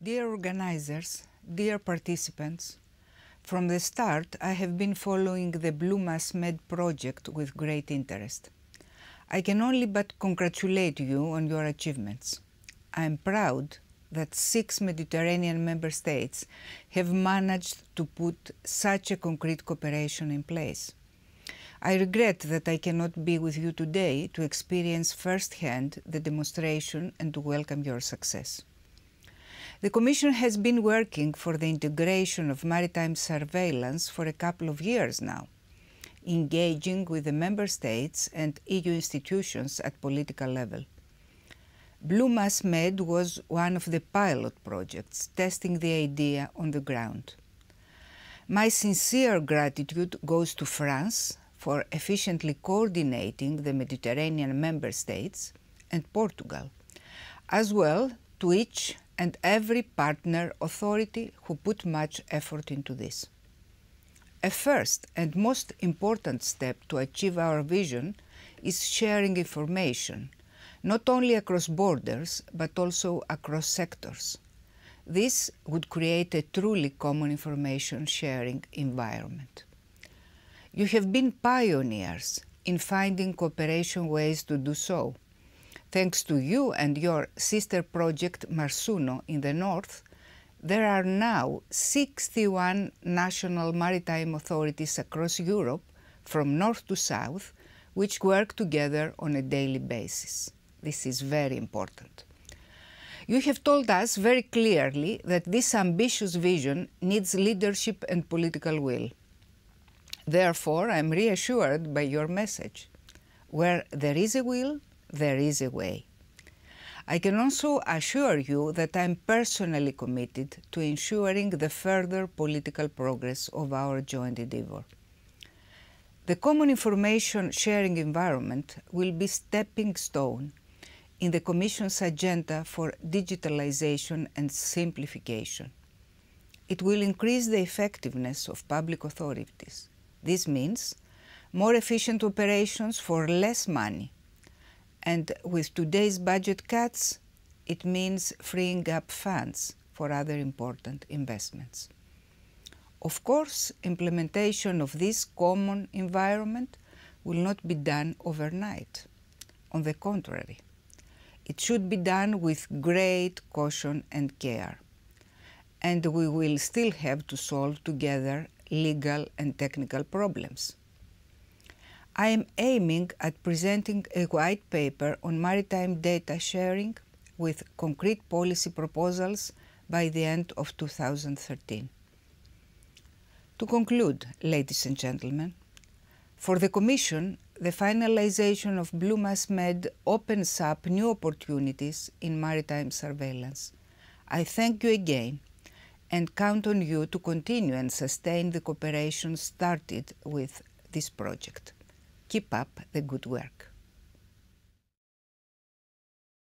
Dear organizers, dear participants, from the start I have been following the Blue Mass Med project with great interest. I can only but congratulate you on your achievements. I am proud that six Mediterranean member states have managed to put such a concrete cooperation in place. I regret that I cannot be with you today to experience firsthand the demonstration and to welcome your success. The Commission has been working for the integration of maritime surveillance for a couple of years now, engaging with the Member States and EU institutions at political level. Blue Mass Med was one of the pilot projects testing the idea on the ground. My sincere gratitude goes to France for efficiently coordinating the Mediterranean member states and Portugal, as well to each and every partner authority who put much effort into this. A first and most important step to achieve our vision is sharing information, not only across borders but also across sectors. This would create a truly common information sharing environment. You have been pioneers in finding cooperation ways to do so. Thanks to you and your sister project Marsuno in the north, there are now 61 national maritime authorities across Europe, from north to south, which work together on a daily basis. This is very important. You have told us very clearly that this ambitious vision needs leadership and political will. Therefore, I am reassured by your message. Where there is a will, there is a way. I can also assure you that I am personally committed to ensuring the further political progress of our joint endeavor. The common information sharing environment will be stepping stone in the Commission's agenda for digitalization and simplification. It will increase the effectiveness of public authorities. This means more efficient operations for less money, and with today's budget cuts, it means freeing up funds for other important investments. Of course, implementation of this common environment will not be done overnight. On the contrary, it should be done with great caution and care. And we will still have to solve together legal and technical problems. I am aiming at presenting a white paper on maritime data sharing with concrete policy proposals by the end of 2013. To conclude, ladies and gentlemen, for the Commission, the finalization of Blue Med opens up new opportunities in maritime surveillance. I thank you again and count on you to continue and sustain the cooperation started with this project. Keep up the good work.